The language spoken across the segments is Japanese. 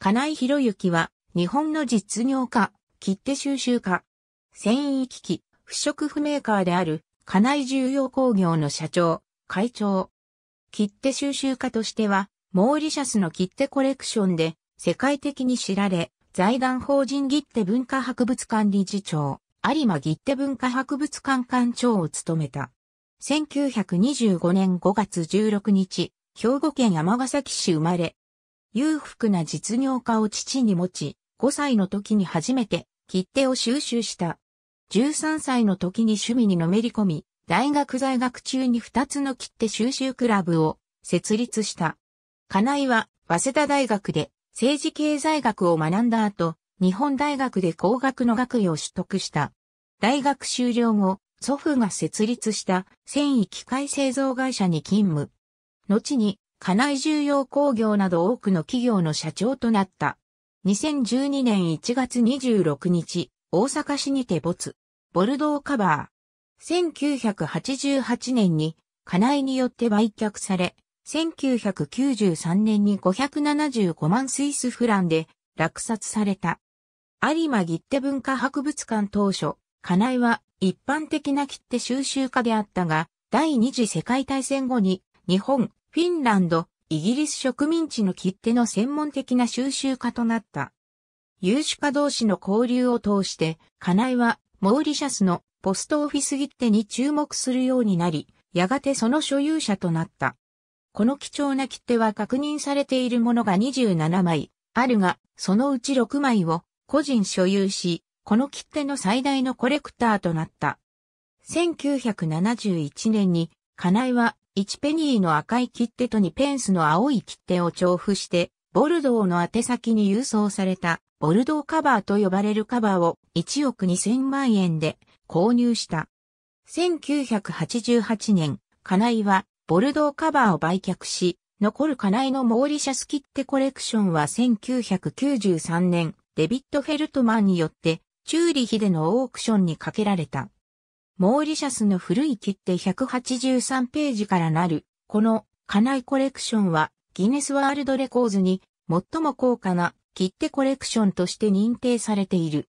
金井博之は、日本の実業家、切手収集家、繊維機器、不織布メーカーである、金井重要工業の社長、会長。切手収集家としては、モーリシャスの切手コレクションで、世界的に知られ、財団法人切手文化博物館理事長、有馬切手文化博物館館長を務めた。1925年5月16日、兵庫県尼崎市生まれ、裕福な実業家を父に持ち、5歳の時に初めて切手を収集した。13歳の時に趣味にのめり込み、大学在学中に2つの切手収集クラブを設立した。金井は、早稲田大学で政治経済学を学んだ後、日本大学で工学の学位を取得した。大学修了後、祖父が設立した繊維機械製造会社に勤務。後に家内重要工業など多くの企業の社長となった。2012年1月26日、大阪市にて没。ボルドーカバー。1988年に、家内によって売却され、1993年に575万スイスフランで落札された。有馬切手文化博物館当初、家内は一般的な切手収集家であったが、第二次世界大戦後に日本、フィンランド、イギリス植民地の切手の専門的な収集家となった。有種家同士の交流を通して、金井はモーリシャスのポストオフィス切手に注目するようになり、やがてその所有者となった。この貴重な切手は確認されているものが27枚あるが、そのうち6枚を個人所有し、この切手の最大のコレクターとなった。1971年に、金井は1ペニーの赤い切手と2ペンスの青い切手を調布して、ボルドーの宛先に郵送された、ボルドーカバーと呼ばれるカバーを1億2000万円で購入した。1988年、金井はボルドーカバーを売却し、残る金井のモーリシャス切手コレクションは1993年、デビッド・フェルトマンによって、チューリヒでのオークションにかけられた。モーリシャスの古い切手183ページからなる、このカナイコレクションはギネスワールドレコーズに最も高価な切手コレクションとして認定されている。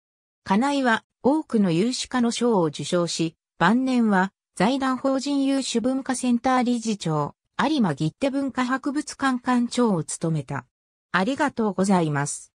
カナイは多くの有志家の賞を受賞し、晩年は財団法人有志文化センター理事長、有馬切手文化博物館館長を務めた。ありがとうございます。